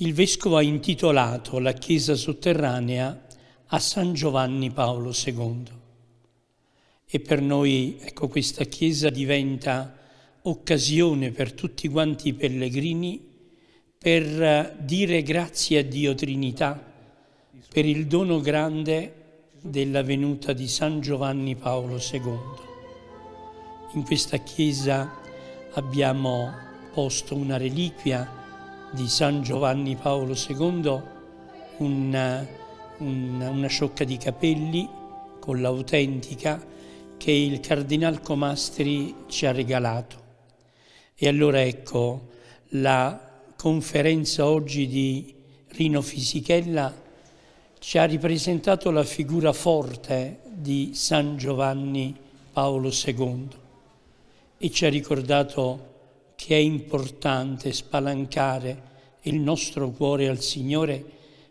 Il vescovo ha intitolato la chiesa sotterranea a San Giovanni Paolo II e per noi ecco, questa chiesa diventa occasione per tutti quanti i pellegrini per eh, dire grazie a Dio Trinità per il dono grande della venuta di San Giovanni Paolo II. In questa chiesa abbiamo posto una reliquia di San Giovanni Paolo II, una, una, una sciocca di capelli con l'autentica che il Cardinal Comastri ci ha regalato. E allora ecco, la conferenza oggi di Rino Fisichella ci ha ripresentato la figura forte di San Giovanni Paolo II e ci ha ricordato che è importante spalancare il nostro cuore al Signore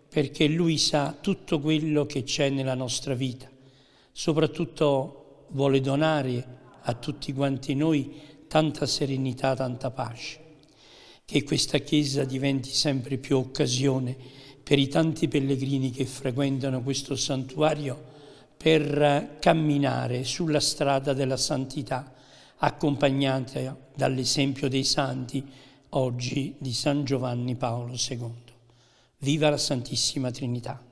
perché Lui sa tutto quello che c'è nella nostra vita. Soprattutto vuole donare a tutti quanti noi tanta serenità, tanta pace. Che questa Chiesa diventi sempre più occasione per i tanti pellegrini che frequentano questo santuario per camminare sulla strada della santità accompagnata dall'esempio dei santi oggi di San Giovanni Paolo II. Viva la Santissima Trinità!